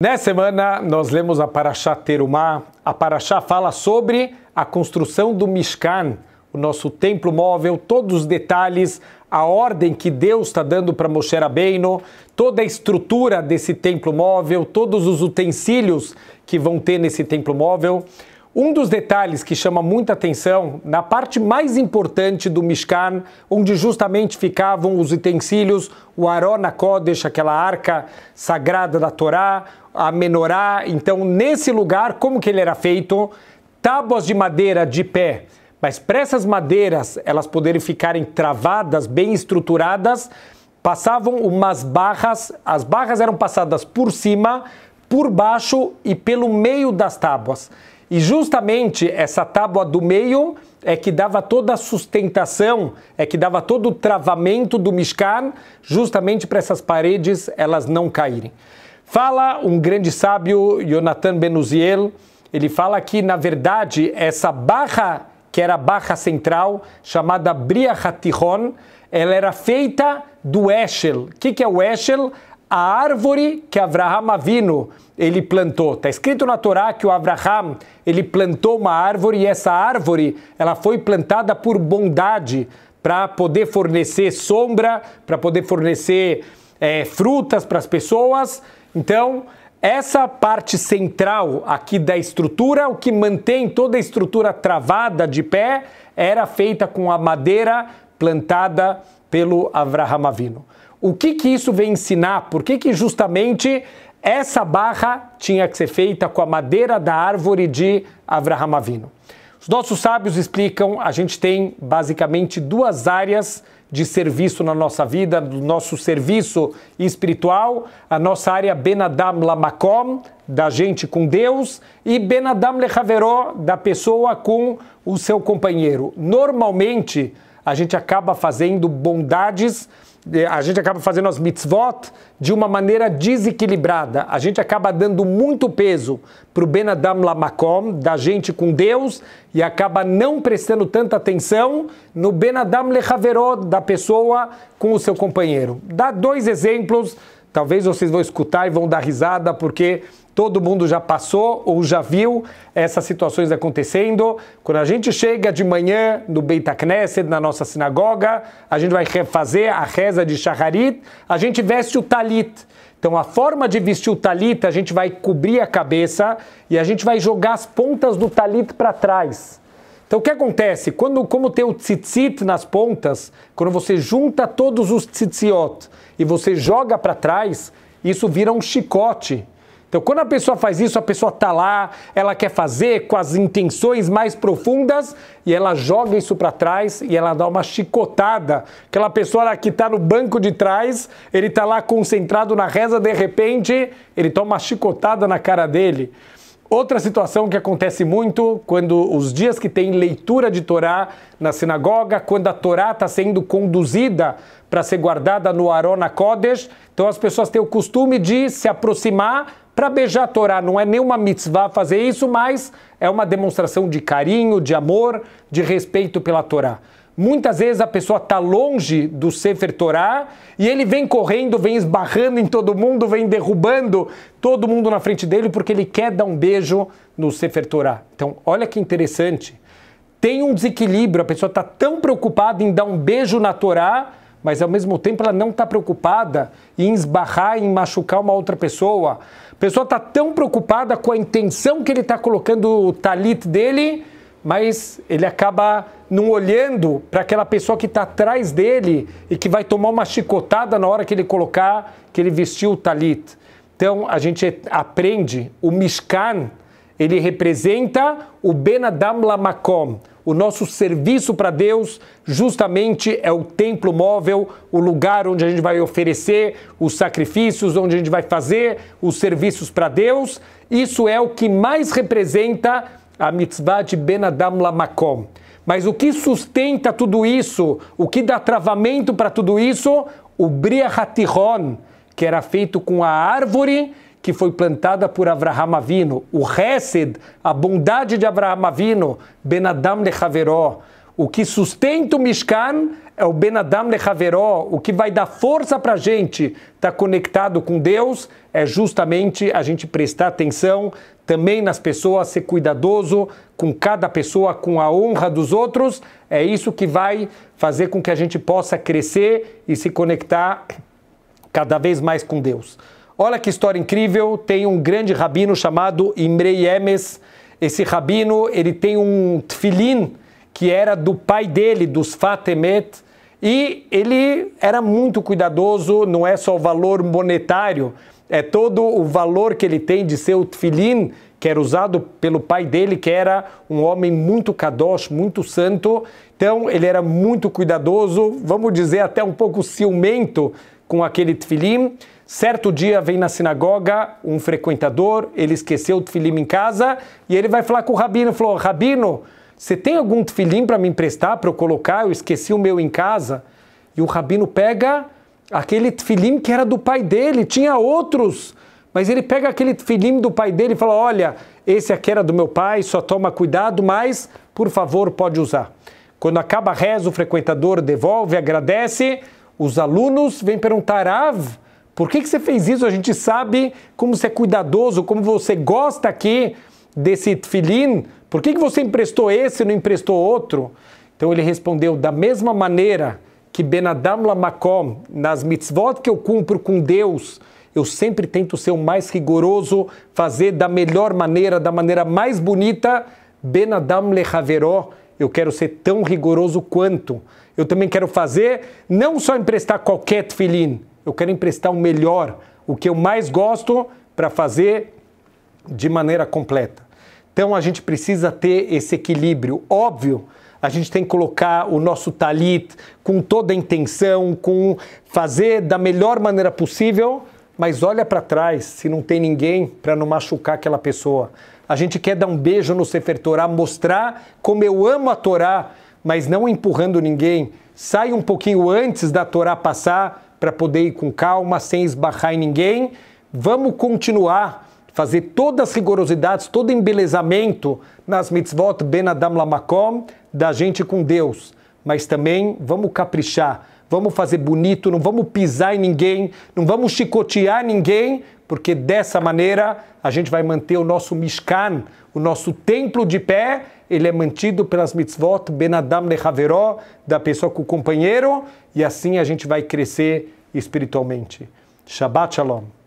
Nessa semana, nós lemos a Paraxá Terumá. A Paraxá fala sobre a construção do Mishkan, o nosso templo móvel, todos os detalhes, a ordem que Deus está dando para Moshe Rabbeinu, toda a estrutura desse templo móvel, todos os utensílios que vão ter nesse templo móvel. Um dos detalhes que chama muita atenção, na parte mais importante do Mishkan, onde justamente ficavam os utensílios, o Arona Kodesh, aquela arca sagrada da Torá, a menorá, então nesse lugar, como que ele era feito? Tábuas de madeira de pé. Mas para essas madeiras elas poderem ficarem travadas, bem estruturadas, passavam umas barras, as barras eram passadas por cima, por baixo e pelo meio das tábuas. E justamente essa tábua do meio é que dava toda a sustentação, é que dava todo o travamento do Mishkan, justamente para essas paredes elas não caírem. Fala um grande sábio, Jonathan Benuziel, ele fala que, na verdade, essa barra, que era a barra central, chamada Briahatihon, ela era feita do Eshel. O que, que é o Eshel? a árvore que Avraham Avino ele plantou. Está escrito na Torá que o Abraham ele plantou uma árvore e essa árvore ela foi plantada por bondade para poder fornecer sombra, para poder fornecer é, frutas para as pessoas. Então essa parte central aqui da estrutura, o que mantém toda a estrutura travada de pé, era feita com a madeira plantada pelo Avraham avinu o que, que isso vem ensinar? Por que, que justamente essa barra tinha que ser feita com a madeira da árvore de Avraham Avino? Os nossos sábios explicam, a gente tem basicamente duas áreas de serviço na nossa vida, do nosso serviço espiritual, a nossa área Benadam Lamakom, da gente com Deus, e Benadam Lechaveró, da pessoa com o seu companheiro. Normalmente, a gente acaba fazendo bondades a gente acaba fazendo as mitzvot de uma maneira desequilibrada. A gente acaba dando muito peso para o Ben Adam Lamakom, da gente com Deus, e acaba não prestando tanta atenção no Ben Adam Lechaveró, da pessoa com o seu companheiro. Dá dois exemplos, talvez vocês vão escutar e vão dar risada, porque todo mundo já passou ou já viu essas situações acontecendo. Quando a gente chega de manhã no Beit Knesset, na nossa sinagoga, a gente vai refazer a reza de Shacharit, a gente veste o talit. Então, a forma de vestir o talit, a gente vai cobrir a cabeça e a gente vai jogar as pontas do talit para trás. Então, o que acontece? Quando, como tem o tzitzit nas pontas, quando você junta todos os tzitziot e você joga para trás, isso vira um chicote. Então, quando a pessoa faz isso, a pessoa está lá, ela quer fazer com as intenções mais profundas e ela joga isso para trás e ela dá uma chicotada. Aquela pessoa que está no banco de trás, ele está lá concentrado na reza, de repente, ele toma uma chicotada na cara dele. Outra situação que acontece muito quando os dias que tem leitura de Torá na sinagoga, quando a Torá está sendo conduzida para ser guardada no Arona Kodesh, então as pessoas têm o costume de se aproximar para beijar a Torá não é nenhuma mitzvah fazer isso, mas é uma demonstração de carinho, de amor, de respeito pela Torá. Muitas vezes a pessoa está longe do Sefer Torá e ele vem correndo, vem esbarrando em todo mundo, vem derrubando todo mundo na frente dele porque ele quer dar um beijo no Sefer Torá. Então, olha que interessante. Tem um desequilíbrio, a pessoa está tão preocupada em dar um beijo na Torá, mas ao mesmo tempo ela não está preocupada em esbarrar, em machucar uma outra pessoa pessoa está tão preocupada com a intenção que ele está colocando o talit dele, mas ele acaba não olhando para aquela pessoa que está atrás dele e que vai tomar uma chicotada na hora que ele colocar, que ele vestiu o talit. Então a gente aprende o Mishkan, ele representa o Ben Adam Lamakom, o nosso serviço para Deus, justamente, é o templo móvel, o lugar onde a gente vai oferecer os sacrifícios, onde a gente vai fazer os serviços para Deus. Isso é o que mais representa a mitzvah de Ben Adam Lamakom. Mas o que sustenta tudo isso, o que dá travamento para tudo isso? O Briahatiron, que era feito com a árvore que foi plantada por Avraham Avino, o Hesed, a bondade de Avraham Avino, Ben Adam Haveró. O que sustenta o Mishkan é o Ben Adam Haveró, o que vai dar força para a gente estar tá conectado com Deus é justamente a gente prestar atenção também nas pessoas, ser cuidadoso com cada pessoa, com a honra dos outros. É isso que vai fazer com que a gente possa crescer e se conectar cada vez mais com Deus. Olha que história incrível, tem um grande rabino chamado Imre Emes. Esse rabino, ele tem um tefilin que era do pai dele, dos Fatemet, e ele era muito cuidadoso, não é só o valor monetário, é todo o valor que ele tem de seu tefilin, que era usado pelo pai dele, que era um homem muito kadosh, muito santo. Então, ele era muito cuidadoso, vamos dizer até um pouco ciumento com aquele tefilim. Certo dia vem na sinagoga um frequentador, ele esqueceu o tefilim em casa e ele vai falar com o rabino, falou: "Rabino, você tem algum tefilim para me emprestar, para eu colocar? Eu esqueci o meu em casa". E o rabino pega aquele tefilim que era do pai dele, tinha outros, mas ele pega aquele tefilim do pai dele e fala: "Olha, esse aqui era do meu pai, só toma cuidado, mas por favor, pode usar". Quando acaba a reza, o frequentador devolve, agradece os alunos vêm perguntar, Av, por que, que você fez isso? A gente sabe como você é cuidadoso, como você gosta aqui desse filim. Por que, que você emprestou esse e não emprestou outro? Então ele respondeu, da mesma maneira que Benadam Lamakom, nas mitzvot que eu cumpro com Deus, eu sempre tento ser o mais rigoroso, fazer da melhor maneira, da maneira mais bonita, Benadam Lechaveró, eu quero ser tão rigoroso quanto. Eu também quero fazer, não só emprestar qualquer tefilim, eu quero emprestar o melhor, o que eu mais gosto, para fazer de maneira completa. Então a gente precisa ter esse equilíbrio. Óbvio, a gente tem que colocar o nosso talit com toda a intenção, com fazer da melhor maneira possível, mas olha para trás se não tem ninguém para não machucar aquela pessoa. A gente quer dar um beijo no Sefer Torá, mostrar como eu amo a Torá, mas não empurrando ninguém. Sai um pouquinho antes da Torá passar para poder ir com calma, sem esbarrar em ninguém. Vamos continuar fazer todas as rigorosidades, todo embelezamento nas mitzvot ben adam lamakom da gente com Deus, mas também vamos caprichar Vamos fazer bonito, não vamos pisar em ninguém, não vamos chicotear ninguém, porque dessa maneira a gente vai manter o nosso Mishkan, o nosso templo de pé, ele é mantido pelas mitzvot Ben Adam Lechaveró, da pessoa com o companheiro, e assim a gente vai crescer espiritualmente. Shabbat Shalom.